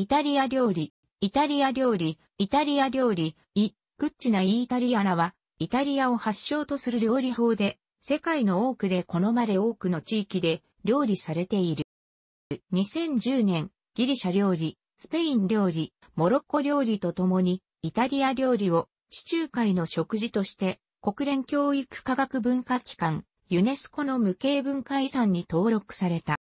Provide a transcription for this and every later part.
イタリア料理、イタリア料理、イタリア料理、イ、クッチナイイタリアナは、イタリアを発祥とする料理法で、世界の多くで好まれ多くの地域で料理されている。2010年、ギリシャ料理、スペイン料理、モロッコ料理とともに、イタリア料理を地中海の食事として、国連教育科学文化機関、ユネスコの無形文化遺産に登録された。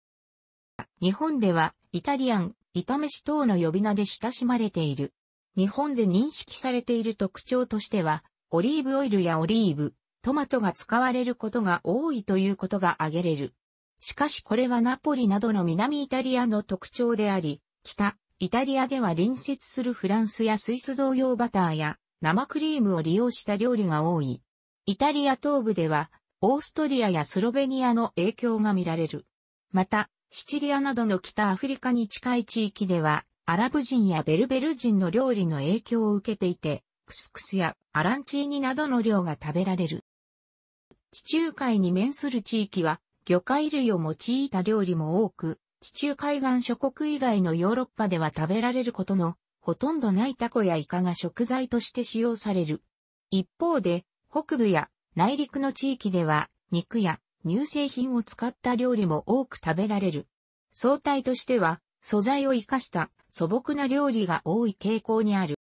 日本では、イタリアン、炒めし等の呼び名で親しまれている。日本で認識されている特徴としては、オリーブオイルやオリーブ、トマトが使われることが多いということが挙げれる。しかしこれはナポリなどの南イタリアの特徴であり、北、イタリアでは隣接するフランスやスイス同様バターや生クリームを利用した料理が多い。イタリア東部では、オーストリアやスロベニアの影響が見られる。また、シチリアなどの北アフリカに近い地域では、アラブ人やベルベル人の料理の影響を受けていて、クスクスやアランチーニなどの量が食べられる。地中海に面する地域は、魚介類を用いた料理も多く、地中海岸諸国以外のヨーロッパでは食べられることの、ほとんどないタコやイカが食材として使用される。一方で、北部や内陸の地域では、肉や乳製品を使った料理も多く食べられる。総体としては、素材を活かした素朴な料理が多い傾向にある。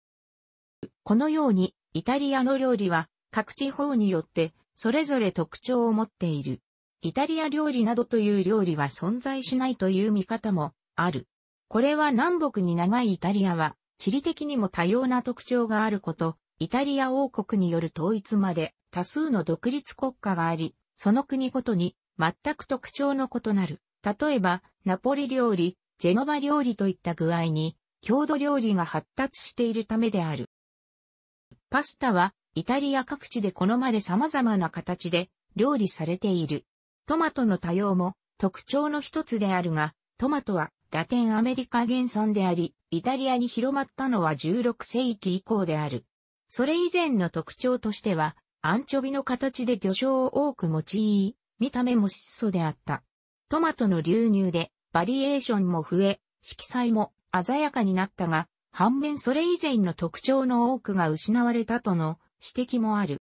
このように、イタリアの料理は各地方によってそれぞれ特徴を持っている。イタリア料理などという料理は存在しないという見方もある。これは南北に長いイタリアは地理的にも多様な特徴があること、イタリア王国による統一まで多数の独立国家があり、その国ごとに全く特徴の異なる。例えば、ナポリ料理、ジェノバ料理といった具合に、郷土料理が発達しているためである。パスタは、イタリア各地で好まれ様々な形で料理されている。トマトの多様も特徴の一つであるが、トマトはラテンアメリカ原産であり、イタリアに広まったのは16世紀以降である。それ以前の特徴としては、アンチョビの形で魚醤を多く用い、見た目も質素であった。トマトの流入でバリエーションも増え、色彩も鮮やかになったが、反面それ以前の特徴の多くが失われたとの指摘もある。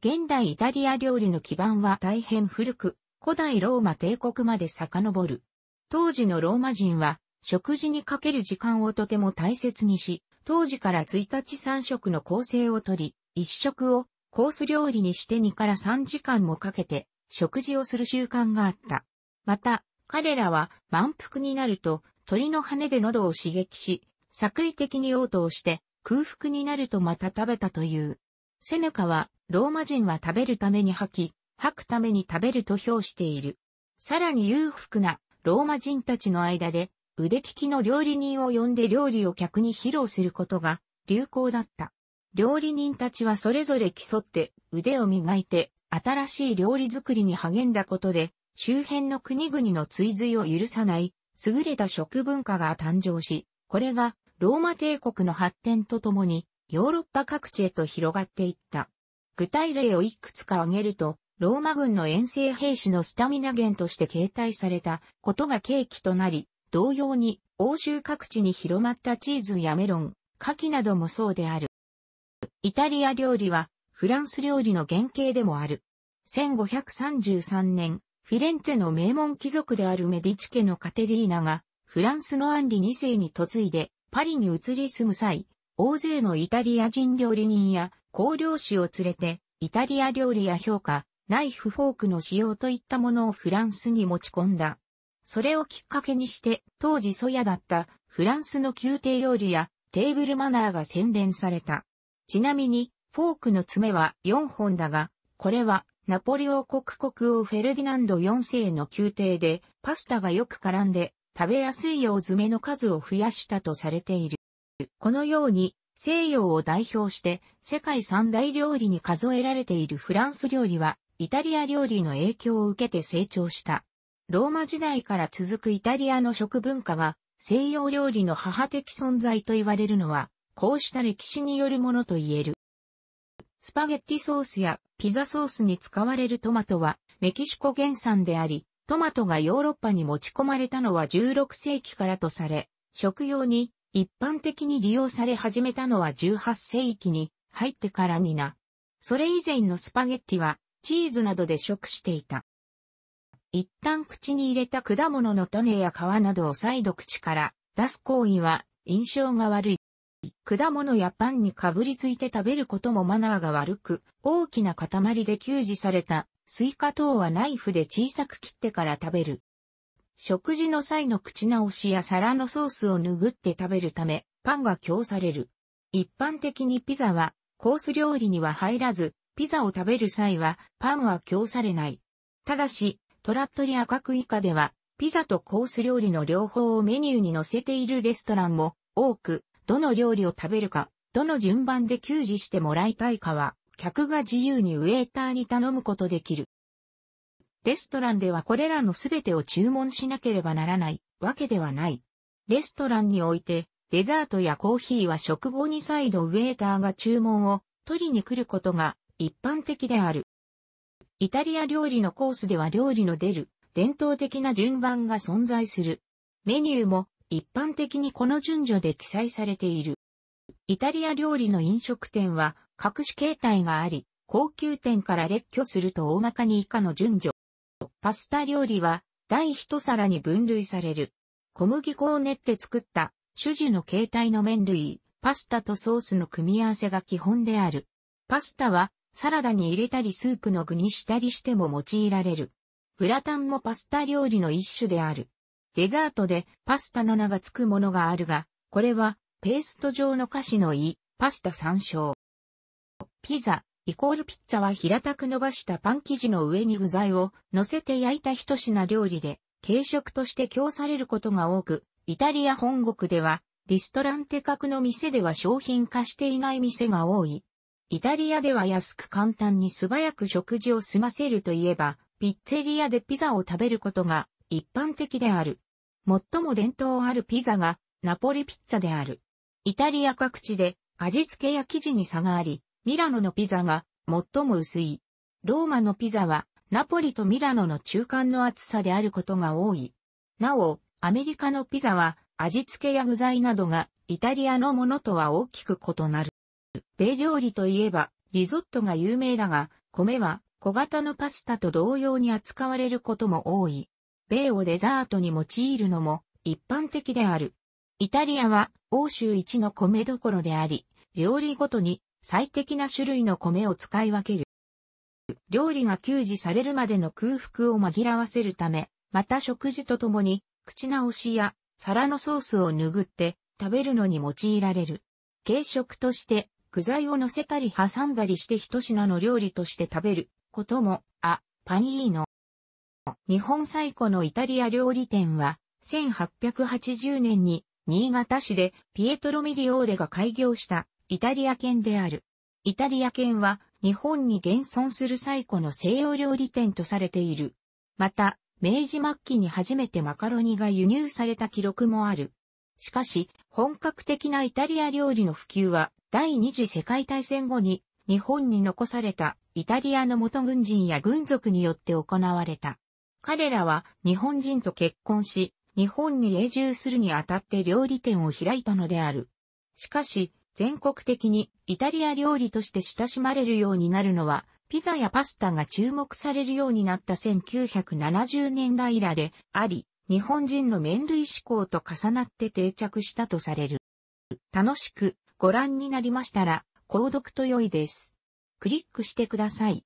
現代イタリア料理の基盤は大変古く、古代ローマ帝国まで遡る。当時のローマ人は食事にかける時間をとても大切にし、当時から1日3食の構成をとり、一食をコース料理にして2から3時間もかけて食事をする習慣があった。また、彼らは満腹になると鳥の羽で喉を刺激し、作為的に応答して空腹になるとまた食べたという。セネカはローマ人は食べるために吐き、吐くために食べると評している。さらに裕福なローマ人たちの間で腕利きの料理人を呼んで料理を客に披露することが流行だった。料理人たちはそれぞれ競って腕を磨いて新しい料理作りに励んだことで周辺の国々の追随を許さない優れた食文化が誕生し、これがローマ帝国の発展とともにヨーロッパ各地へと広がっていった。具体例をいくつか挙げると、ローマ軍の遠征兵士のスタミナ源として携帯されたことが契機となり、同様に欧州各地に広まったチーズやメロン、牡蠣などもそうである。イタリア料理はフランス料理の原型でもある。1533年、フィレンツェの名門貴族であるメディチ家のカテリーナが、フランスのアンリ2世に嫁いで、パリに移り住む際、大勢のイタリア人料理人や香料師を連れて、イタリア料理や評価、ナイフフォークの使用といったものをフランスに持ち込んだ。それをきっかけにして、当時ソヤだったフランスの宮廷料理やテーブルマナーが宣伝された。ちなみに、フォークの爪は4本だが、これはナポリオ国国王フェルディナンド4世の宮廷で、パスタがよく絡んで、食べやすいよう爪の数を増やしたとされている。このように、西洋を代表して世界三大料理に数えられているフランス料理は、イタリア料理の影響を受けて成長した。ローマ時代から続くイタリアの食文化が西洋料理の母的存在と言われるのはこうした歴史によるものと言える。スパゲッティソースやピザソースに使われるトマトはメキシコ原産であり、トマトがヨーロッパに持ち込まれたのは16世紀からとされ、食用に一般的に利用され始めたのは18世紀に入ってからにな。それ以前のスパゲッティはチーズなどで食していた。一旦口に入れた果物の種や皮などを再度口から出す行為は印象が悪い。果物やパンにかぶりついて食べることもマナーが悪く、大きな塊で給仕されたスイカ等はナイフで小さく切ってから食べる。食事の際の口直しや皿のソースを拭って食べるため、パンが供される。一般的にピザは、コース料理には入らず、ピザを食べる際は、パンは供されない。ただし、トラットリア各以下では、ピザとコース料理の両方をメニューに載せているレストランも多く、どの料理を食べるか、どの順番で給仕してもらいたいかは、客が自由にウェーターに頼むことできる。レストランではこれらのすべてを注文しなければならないわけではない。レストランにおいて、デザートやコーヒーは食後に再度ウェーターが注文を取りに来ることが一般的である。イタリア料理のコースでは料理の出る伝統的な順番が存在する。メニューも一般的にこの順序で記載されている。イタリア料理の飲食店は各種形態があり、高級店から列挙すると大まかに以下の順序。パスタ料理は第一皿に分類される。小麦粉を練って作った種樹の形態の麺類、パスタとソースの組み合わせが基本である。パスタはサラダに入れたりスープの具にしたりしても用いられる。グラタンもパスタ料理の一種である。デザートでパスタの名が付くものがあるが、これはペースト状の菓子のい、パスタ参照。ピザ、イコールピッツァは平たく伸ばしたパン生地の上に具材を乗せて焼いた一品料理で、軽食として供されることが多く、イタリア本国では、リストランテ格の店では商品化していない店が多い。イタリアでは安く簡単に素早く食事を済ませるといえば、ピッツェリアでピザを食べることが一般的である。最も伝統あるピザがナポリピッツァである。イタリア各地で味付けや生地に差があり、ミラノのピザが最も薄い。ローマのピザはナポリとミラノの中間の厚さであることが多い。なお、アメリカのピザは味付けや具材などがイタリアのものとは大きく異なる。米料理といえばリゾットが有名だが、米は小型のパスタと同様に扱われることも多い。米をデザートに用いるのも一般的である。イタリアは欧州一の米どころであり、料理ごとに最適な種類の米を使い分ける。料理が給仕されるまでの空腹を紛らわせるため、また食事とともに、口直しや皿のソースを拭って食べるのに用いられる。軽食として具材を乗せたり挟んだりして一品の料理として食べることも、あ、パニーノ。日本最古のイタリア料理店は、1880年に新潟市でピエトロ・ミリオーレが開業したイタリア県である。イタリア県は日本に現存する最古の西洋料理店とされている。また、明治末期に初めてマカロニが輸入された記録もある。しかし、本格的なイタリア料理の普及は第二次世界大戦後に日本に残されたイタリアの元軍人や軍属によって行われた。彼らは日本人と結婚し、日本に永住するにあたって料理店を開いたのである。しかし、全国的にイタリア料理として親しまれるようになるのは、ピザやパスタが注目されるようになった1970年代以来であり、日本人の麺類志向と重なって定着したとされる。楽しくご覧になりましたら、購読と良いです。クリックしてください。